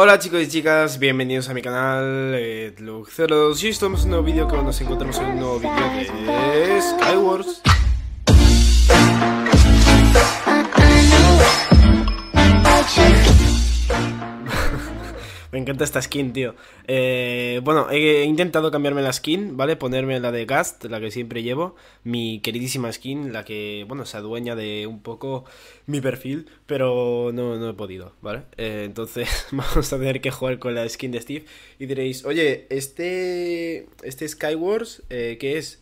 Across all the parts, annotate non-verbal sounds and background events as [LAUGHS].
Hola chicos y chicas, bienvenidos a mi canal edlug eh, 02 y hoy estamos en un nuevo vídeo que nos encontramos en un nuevo vídeo de Skywars Me encanta esta skin, tío. Eh, bueno, he intentado cambiarme la skin, ¿vale? Ponerme la de Gast, la que siempre llevo. Mi queridísima skin, la que, bueno, se adueña de un poco mi perfil, pero no, no he podido, ¿vale? Eh, entonces [LAUGHS] vamos a tener que jugar con la skin de Steve. Y diréis, oye, este, este Skywars, eh, ¿qué es?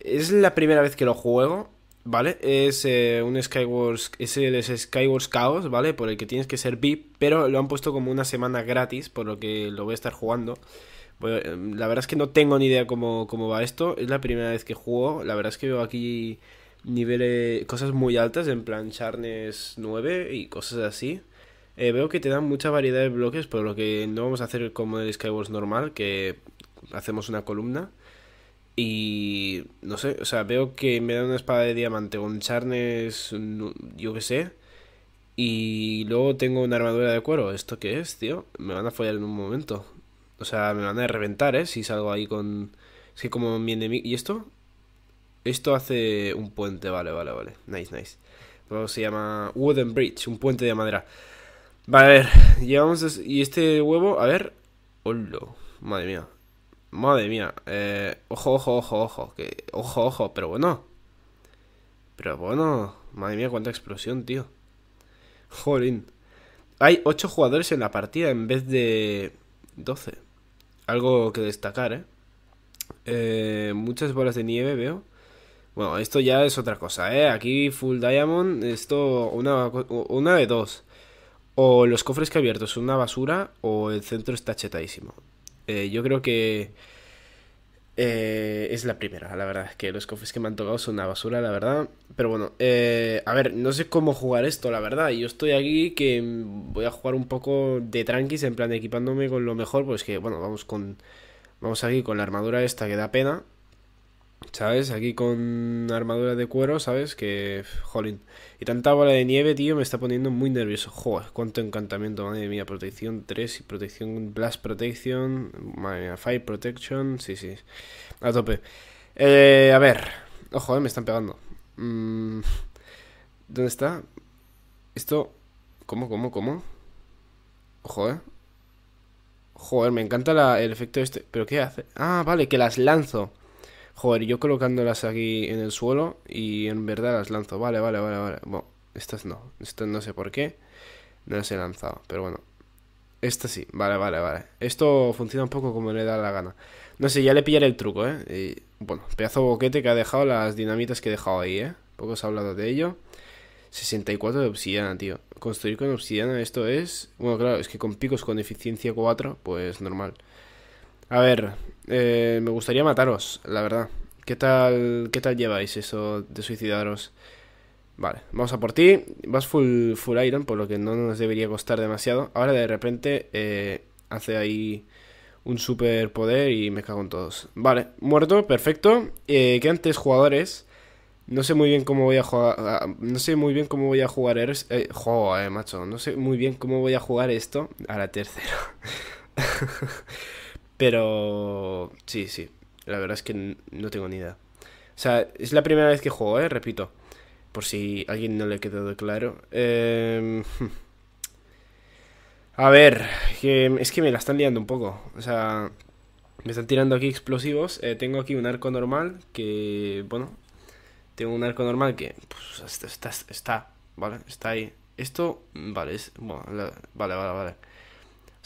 Es la primera vez que lo juego ¿vale? Es eh, un Skywars, es el Skywars Chaos, ¿vale? Por el que tienes que ser VIP, pero lo han puesto como una semana gratis, por lo que lo voy a estar jugando. Em, la verdad es que no tengo ni idea cómo, va esto, es la primera vez que juego, la verdad es que veo aquí niveles, cosas muy altas, en plan Charnes 9 y cosas así. Eh, veo que te dan mucha variedad de bloques, por lo que no vamos a hacer como el Skywars normal, que hacemos una columna. Y no sé, o sea, veo que me da una espada de diamante con charnes, yo qué sé. Y luego tengo una armadura de cuero. ¿Esto qué es, tío? Me van a follar en un momento. O sea, me van a reventar, ¿eh? Si salgo ahí con... Es que como mi enemigo... ¿Y esto? Esto hace un puente, vale, vale, vale. Nice, nice. Luego se llama Wooden Bridge, un puente de madera. Vale, a ver. Llevamos... Y este huevo, a ver... ¡Holo! Madre mía. Madre mía. Eh, ojo, ojo, ojo, ojo. Que, ojo, ojo, pero bueno. Pero bueno. Madre mía, cuánta explosión, tío. Jolín. Hay 8 jugadores en la partida en vez de 12. Algo que destacar, ¿eh? eh muchas bolas de nieve veo. Bueno, esto ya es otra cosa, ¿eh? Aquí Full Diamond, esto una, de dos. O los cofres que he abierto son una basura o el centro está chetadísimo. Eh, yo creo que eh, es la primera, la verdad. que los cofres que me han tocado son una basura, la verdad. Pero bueno, eh, a ver, no sé cómo jugar esto, la verdad. Yo estoy aquí que voy a jugar un poco de tranquis, en plan equipándome con lo mejor. Pues que, bueno, vamos con. Vamos aquí con la armadura esta que da pena. ¿Sabes? Aquí con armadura de cuero, ¿sabes? Que. Jolín. Y tanta bola de nieve, tío, me está poniendo muy nervioso. Joder, cuánto encantamiento, madre mía. Protección 3 y protección. Blast Protection. Madre mía, Fire Protection. Sí, sí. A tope. Eh, a ver. Ojo, oh, me están pegando. Mm, ¿Dónde está? Esto. ¿Cómo, cómo, cómo? Ojo, eh. Joder, me encanta el efecto este. ¿Pero qué hace? Ah, vale, que las lanzo. Joder, yo colocándolas aquí en el suelo y en verdad las lanzo. Vale, vale, vale, vale. Bueno, estas no. Estas no sé por qué. No las he lanzado, pero bueno. Esta sí, vale, vale, vale. Esto funciona un poco como le da la gana. No sé, ya le pillaré el truco, ¿eh? bueno, pedazo boquete que ha dejado las dinamitas que he dejado ahí, ¿eh? Poco se ha hablado de ello. 64 de obsidiana, tío. Construir con obsidiana esto es... Bueno, claro, es que con picos con eficiencia 4, pues normal. A ver, eh, me gustaría mataros, la verdad. ¿Qué tal, qué tal lleváis eso de suicidaros? Vale, vamos a por ti. Vas full, full iron, por lo que no nos debería costar demasiado. Ahora de repente eh, hace ahí un poder y me cago en todos. Vale, muerto, perfecto. Eh, antes, jugadores. No sé muy bien cómo voy a jugar. Ah, no sé muy bien cómo voy a jugar. Er, eh, eh, macho. No sé muy bien cómo voy a jugar esto a la tercera. [LAUGHS] Pero sí, sí. La verdad es que no tengo ni idea. O sea, es la primera vez que juego, ¿eh? Repito. Por si a alguien no le ha quedado claro. Em, [LAUGHS] a ver, es que me la están liando un poco. O sea, me están tirando aquí explosivos. Eh, tengo aquí un arco normal que, bueno, tengo un arco normal que pues, está, ¿vale? Está ahí. Esto, vale, es, bueno, vale, vale, vale. O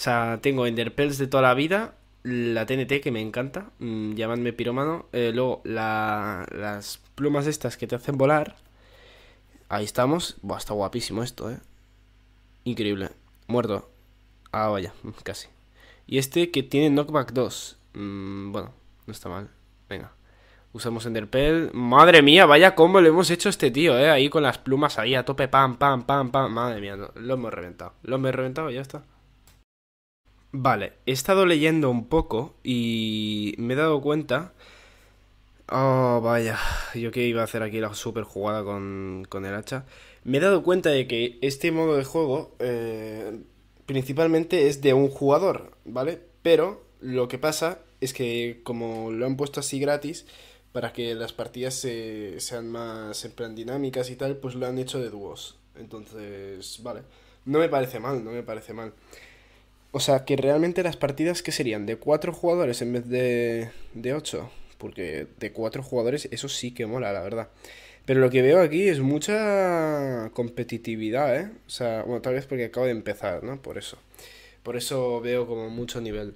sea, tengo pearls de toda la vida la TNT, que me encanta, mm, llámame piromano. Eh, luego, las plumas estas que te hacen volar. Ahí estamos. Buah, está guapísimo esto, ¿eh? Increíble. Muerto. Ah, vaya, [LAUGHS] casi. Y este que tiene Knockback 2. Mm, bueno, no está mal. Venga. Usamos Enderpell. Madre mía, vaya combo le hemos hecho este tío, ¿eh? Ahí con las plumas ahí a tope. Pam, pam, pam, pam. Madre mía, lo hemos reventado. Lo hemos reventado y ya está. Vale, he estado leyendo un poco y me he dado cuenta... Oh, vaya, yo que iba a hacer aquí la super jugada con, el hacha. Me he dado cuenta de que este modo de juego eh, principalmente es de un jugador, ¿vale? Pero lo que pasa es que como lo han puesto así gratis, para que las partidas se, sean más en plan dinámicas y tal, pues lo han hecho de dúos. Entonces, vale. No me parece mal, no me parece mal. O sea, que realmente las partidas que serían de cuatro jugadores en vez de, de 8. Porque de cuatro jugadores eso sí que mola, la verdad. Pero lo que veo aquí es mucha competitividad, ¿eh? O sea, bueno, tal vez porque acabo de empezar, ¿no? Por eso. Por eso veo como mucho nivel.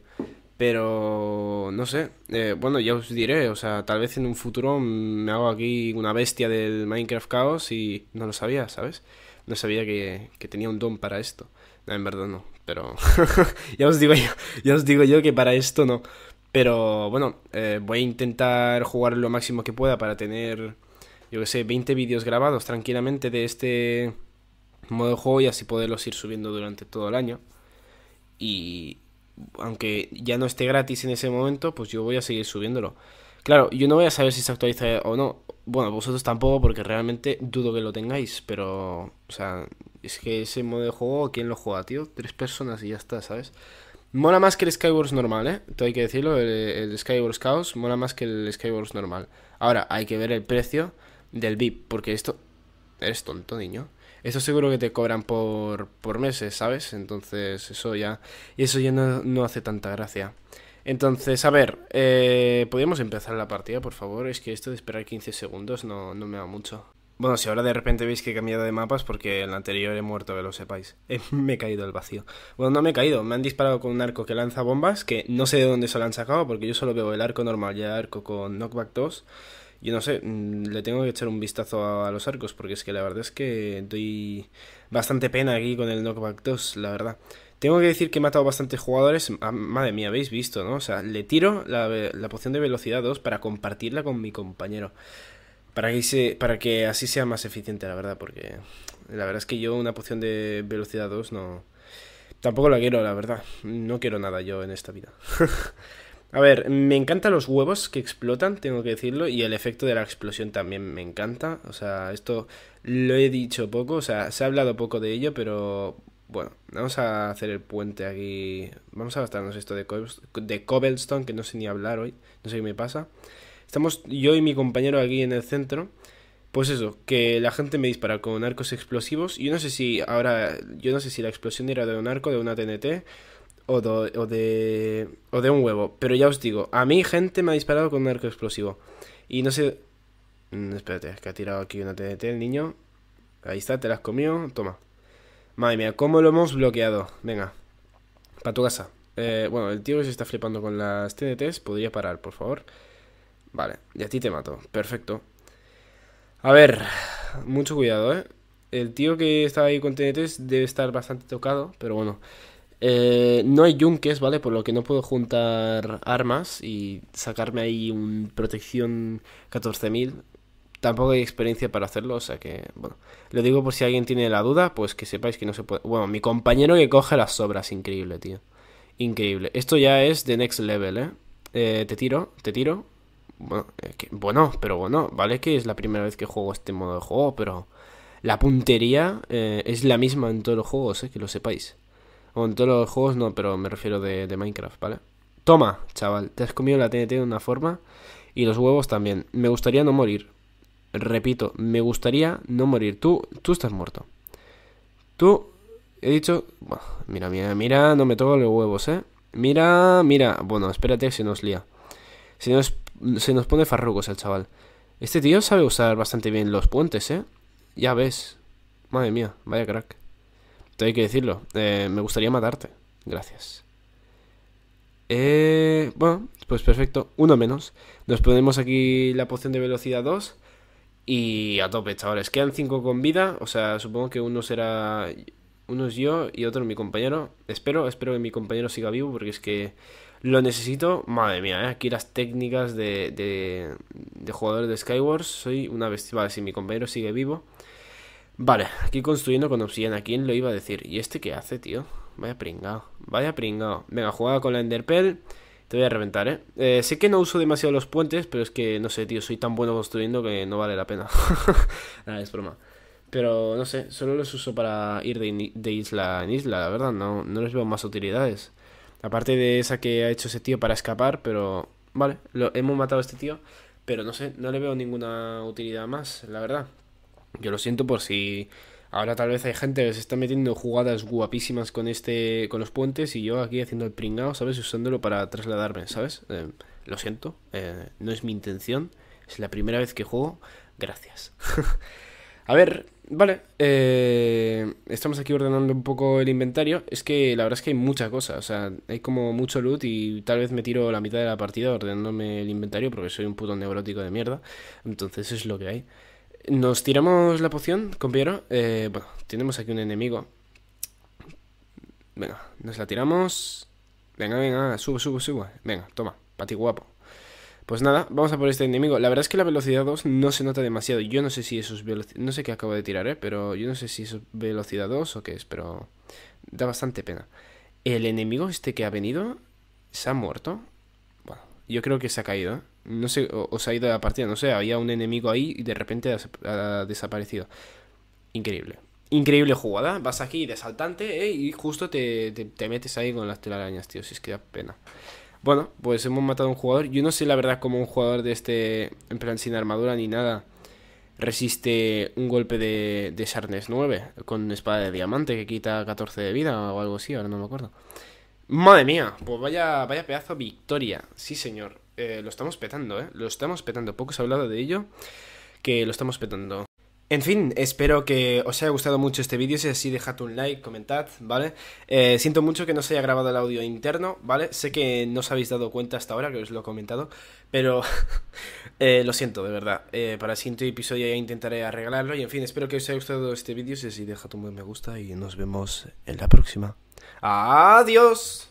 Pero no sé, eh, bueno, ya os diré, o sea, tal vez en un futuro me hago aquí una bestia del Minecraft Chaos y no lo sabía, ¿sabes? No sabía que, tenía un don para esto. en verdad no, pero [LAUGHS] ya os digo yo, ya os digo yo que para esto no. Pero bueno, eh, voy a intentar jugar lo máximo que pueda para tener, yo que sé, 20 vídeos grabados tranquilamente de este modo de juego y así poderlos ir subiendo durante todo el año. Y aunque ya no esté gratis en ese momento, pues yo voy a seguir subiéndolo. Claro, yo no voy a saber si se actualiza o no. Bueno, vosotros tampoco, porque realmente dudo que lo tengáis, pero, o sea, es que ese modo de juego, ¿quién lo juega, tío? Tres personas y ya está, ¿sabes? Mola más que el Skywars normal, ¿eh? Todo hay que decirlo, el, Skywars Chaos mola más que el Skywars normal. Ahora, hay que ver el precio del VIP, porque esto... Eres tonto, niño. Esto seguro que te cobran por, por meses, ¿sabes? Entonces, eso ya... Y eso ya no, no hace tanta gracia. Entonces, a ver, eh, ¿podríamos empezar la partida, por favor? Es que esto de esperar 15 segundos no, no me va mucho. Bueno, si ahora de repente veis que he cambiado de mapas porque en anterior he muerto, que lo sepáis. [LAUGHS] Eh, me he caído al vacío. Bueno, no me he caído, me han disparado con un arco que lanza bombas, que no sé de dónde se lo han sacado porque yo solo veo el arco normal y el arco con knockback 2. Yo no sé, mm, le tengo que echar un vistazo a, los arcos porque es que la verdad es que doy bastante pena aquí con el knockback 2, la verdad. Tengo que decir que he matado bastantes jugadores. madre mía, habéis visto, ¿no? O sea, le tiro la, la poción de velocidad 2 para compartirla con mi compañero para que, se, para que así sea más eficiente, la verdad, porque la verdad es que yo una poción de velocidad 2 no... Tampoco la quiero, la verdad. No quiero nada yo en esta vida. [LAUGHS] A ver, me encantan los huevos que explotan, tengo que decirlo, y el efecto de la explosión también me encanta. O sea, esto lo he dicho poco, o sea, se ha hablado poco de ello, pero bueno, vamos a hacer el puente aquí. Vamos a gastarnos esto de, de Cobblestone, que no sé ni hablar hoy, no sé qué me pasa. Estamos yo y mi compañero aquí en el centro. Pues eso, que la gente me dispara con arcos explosivos. Yo no sé si ahora, yo no sé si la explosión era de un arco, de una TNT o de, o de, o de un huevo. Pero ya os digo, a mí gente me ha disparado con un arco explosivo. Y no sé... Mm, espérate, que ha tirado aquí una TNT el niño. Ahí está, te las comió. Toma. Madre mía, ¿cómo lo hemos bloqueado? Venga, para tu casa. Eh, bueno, el tío que se está flipando con las TNTs, podría parar, por favor. Vale, y a ti te mato. Perfecto. A ver, mucho cuidado, ¿eh? El tío que está ahí con TNTs debe estar bastante tocado, pero bueno. Eh, no hay yunques, ¿vale? Por lo que no puedo juntar armas y sacarme ahí un protección 14.000. Tampoco hay experiencia para hacerlo, o sea que, bueno. Lo digo por si alguien tiene la duda, pues que sepáis que no se puede... Bueno, mi compañero que coge las sobras, increíble, tío. Increíble. Esto ya es de next level, eh, eh te tiro, te tiro. Bueno, bueno, pero bueno, vale que es la primera vez que juego este modo de juego, pero la puntería eh, es la misma en todos los juegos, eh, que lo sepáis. O en todos los juegos no, pero me refiero de, Minecraft, ¿vale? Toma, chaval, te has comido la TNT de una forma y los huevos también. Me gustaría no morir. Repito, me gustaría no morir. Tú, tú estás muerto. Tú, he dicho... mira, mira, mira, no me toco los huevos, ¿eh? Mira, mira. Bueno, espérate se nos lía. Si nos se nos pone farrugos el chaval. Este tío sabe usar bastante bien los puentes, ¿eh? Ya ves. Madre mía, vaya crack. Te hay que decirlo. Eh, me gustaría matarte. Gracias. Eh, bueno, pues perfecto. Uno menos. Nos ponemos aquí la poción de velocidad 2. Y a tope, chavales. Quedan 5 con vida. O sea, supongo que uno será... Uno es yo y otro mi compañero. Espero, espero que mi compañero siga vivo porque es que lo necesito, madre mía, ¿eh? aquí las técnicas de, de, de jugador de Skywars. Soy una bestia. Vale, si mi compañero sigue vivo. Vale, aquí construyendo con obsidiana. ¿Quién lo iba a decir? ¿Y este qué hace, tío? Vaya pringado, vaya pringado. Venga, juega con la Enderpearl. Te voy a reventar, ¿eh? ¿eh? Sé que no uso demasiado los puentes, pero es que, no sé, tío, soy tan bueno construyendo que no vale la pena. [LAUGHS] Nada, es broma. Pero, no sé, solo los uso para ir de, isla en isla, la verdad, no, no les veo más utilidades. Aparte de esa que ha hecho ese tío para escapar, pero... Vale, lo, hemos matado a este tío, pero no sé, no le veo ninguna utilidad más, la verdad. Yo lo siento por si... Ahora tal vez hay gente que se está metiendo jugadas guapísimas con este con los puentes y yo aquí haciendo el pringao, ¿sabes? Usándolo para trasladarme, ¿sabes? Eh, lo siento, eh, no es mi intención. Es la primera vez que juego. Gracias. [LAUGHS] A ver, vale. Eh, estamos aquí ordenando un poco el inventario. Es que la verdad es que hay mucha cosa. O sea, hay como mucho loot y tal vez me tiro la mitad de la partida ordenándome el inventario porque soy un puto neurótico de mierda. Entonces es lo que hay. Nos tiramos la poción, compañero. Eh, bueno, tenemos aquí un enemigo. Venga, nos la tiramos. Venga, venga, subo, subo, subo. Venga, toma, pati guapo. Pues nada, vamos a por este enemigo. La verdad es que la velocidad 2 no se nota demasiado. Yo no sé si eso es velocidad... No sé qué acabo de tirar, ¿eh? Pero yo no sé si es velocidad 2 o qué es, pero... Da bastante pena. El enemigo este que ha venido... ¿Se ha muerto? Bueno, yo creo que se ha caído, ¿eh? No sé, o, se ha ido de la partida, no sé. Había un enemigo ahí y de repente ha, desaparecido. Increíble. Increíble jugada. Vas aquí de saltante ¿eh? y justo te, te metes ahí con las telarañas, tío. Si es que da pena. Bueno, pues hemos matado a un jugador. Yo no sé la verdad cómo un jugador de este, en plan sin armadura ni nada, resiste un golpe de, de Sarnes 9 con espada de diamante que quita 14 de vida o algo así, ahora no me acuerdo. Madre mía, pues vaya, vaya pedazo victoria. Sí, señor. Eh, lo estamos petando, ¿eh? Lo estamos petando. Poco se ha hablado de ello, que lo estamos petando. En fin, espero que os haya gustado mucho este vídeo. Si es así, dejad un like, comentad, ¿vale? Eh, siento mucho que no se haya grabado el audio interno, ¿vale? Sé que no os habéis dado cuenta hasta ahora, que os lo he comentado, pero [LAUGHS] eh, lo siento, de verdad. Eh, para el siguiente episodio ya intentaré arreglarlo. Y en fin, espero que os haya gustado este vídeo. Si es así, dejad un buen me gusta y nos vemos en la próxima. ¡Adiós!